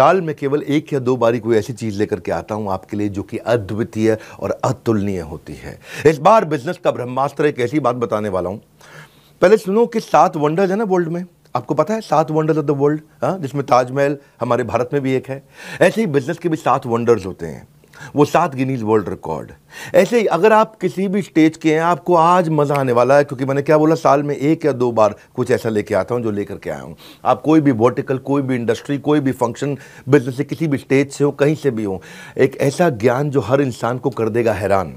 साल में केवल एक या दो बारी कोई ऐसी चीज़ लेकर के आता हूं आपके लिए जो कि अद्वितीय और अतुलनीय होती है इस बार बिजनेस का ब्रह्मास्त्र एक ऐसी बात बताने वाला हूं पहले सुनो कि सात वंडर्स है ना वर्ल्ड में आपको पता है सात वंडर्स ऑफ द वर्ल्ड जिसमें ताजमहल हमारे भारत में भी एक है ऐसे ही बिजनेस के भी सात वंडर्स होते हैं वो सात गिनीज वर्ल्ड रिकॉर्ड ऐसे ही अगर आप किसी भी स्टेज के हैं आपको आज मज़ा आने वाला है क्योंकि मैंने क्या बोला साल में एक या दो बार कुछ ऐसा लेके आता हूँ जो लेकर के आया हूँ आप कोई भी वोटिकल कोई भी इंडस्ट्री कोई भी फंक्शन बिजनेस से किसी भी स्टेज से हो कहीं से भी हो एक ऐसा ज्ञान जो हर इंसान को कर देगा हैरान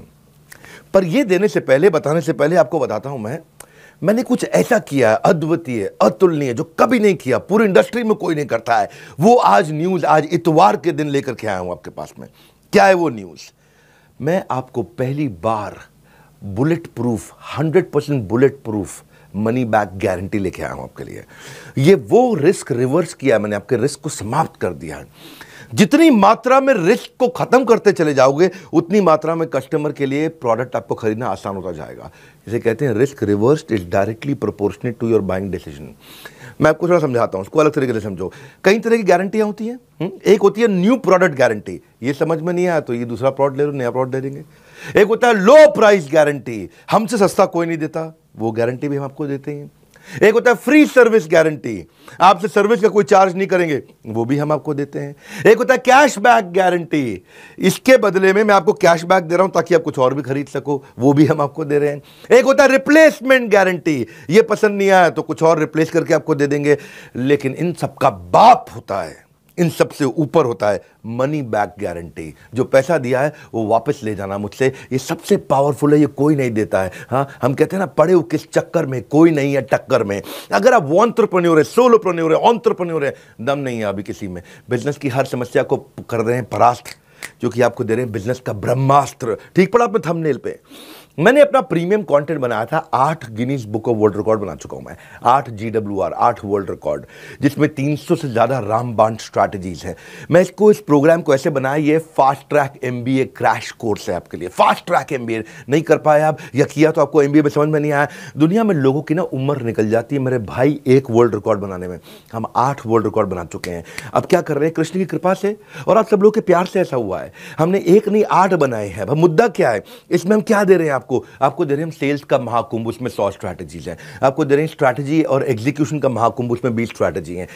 पर यह देने से पहले बताने से पहले आपको बताता हूँ मैं मैंने कुछ ऐसा किया है अद्वितीय अतुलनीय जो कभी नहीं किया पूरी इंडस्ट्री में कोई नहीं करता है वो आज न्यूज़ आज इतवार के दिन लेकर के आया हूं आपके पास में क्या है वो न्यूज़ मैं आपको पहली बार bulletproof hundred percent bulletproof money back guarantee लेके आया हूं आपके लिए ये वो रिस्क रिवर्स किया मैंने आपके रिस्क को समाप्त कर दिया है जितनी मात्रा में रिस्क को ख़त्म करते चले जाओगे उतनी मात्रा में कस्टमर के लिए प्रोडक्ट आपको खरीदना आसान होता जाएगा इसे कहते हैं risk reversed is directly proportionate to your buying decision मैं आपको थोड़ा समझाता हूँ उसको अलग तरीके से समझो कई तरह की गारंटियाँ होती हैं हम्म? एक होती है न्यू प्रोडक्ट गारंटी ये समझ में नहीं आया तो ये दूसरा प्रोडक्ट ले लो नया प्रोडक्ट दे देंगे एक होता है लो प्राइस गारंटी हमसे सस्ता कोई नहीं देता वो गारंटी भी हम आपको देते हैं एक होता है फ्री सर्विस गारंटी आपसे सर्विस का कोई चार्ज नहीं करेंगे वो भी हम आपको देते हैं एक होता है कैशबैक गारंटी इसके बदले में मैं आपको कैशबैक दे रहा हूं ताकि आप कुछ और भी खरीद सको वो भी हम आपको दे रहे हैं एक होता है रिप्लेसमेंट गारंटी ये पसंद नहीं आया तो कुछ और रिप्लेस करके आपको दे देंगे लेकिन इन सबका बाप होता है इन सब से ऊपर होता है मनी बैक गारंटी जो पैसा दिया है वो वापस ले जाना मुझसे ये सबसे पावरफुल है ये कोई नहीं देता है हाँ हम कहते हैं ना पड़े हो किस चक्कर में कोई नहीं है टक्कर में अगर आप ऑन्ट्रप्रन्योर है प्रन्योर है ऑन्ट्रप्रन्योर है दम नहीं है अभी किसी में बिजनेस की हर समस्या को कर रहे हैं परास्त जो कि आपको दे रहे हैं बिजनेस का ब्रह्मास्त्र ठीक पड़ा आपने थंबनेल पे मैंने अपना प्रीमियम कंटेंट बनाया था आठ Guinness book of world record बना चुका हूं मैं आठ जी डब्ल्यू आर आठ वर्ल्ड रिकॉर्ड जिसमें 300 से ज़्यादा रामबाण स्ट्रैटेजीज हैं मैं इसको इस प्रोग्राम को ऐसे बनाया ये fast track um crash course है आपके लिए फास्ट ट्रैक एम नहीं कर पाए आप या किया तो आपको एम बी में समझ में नहीं आया दुनिया में लोगों की ना उम्र निकल जाती है मेरे भाई एक वर्ल्ड रिकॉर्ड बनाने में हम आठ वर्ल्ड रिकॉर्ड बना चुके हैं अब क्या कर रहे हैं कृष्ण की कृपा से और आप सब लोग के प्यार से ऐसा हुआ हुआ है हमने एक नहीं आठ बनाए हैं अब मुद्दा क्या है इसमें हम क्या दे रहे हैं आपको आपको दे रहे हैं हम सेल्स का महाकुंभ उसमें सौ स्ट्रैटेजीज हैं आपको दे रहे हैं स्ट्रैटेजी और एग्जीक्यूशन का महाकुंभ उसमें बीस स्ट्रैटेजी हैं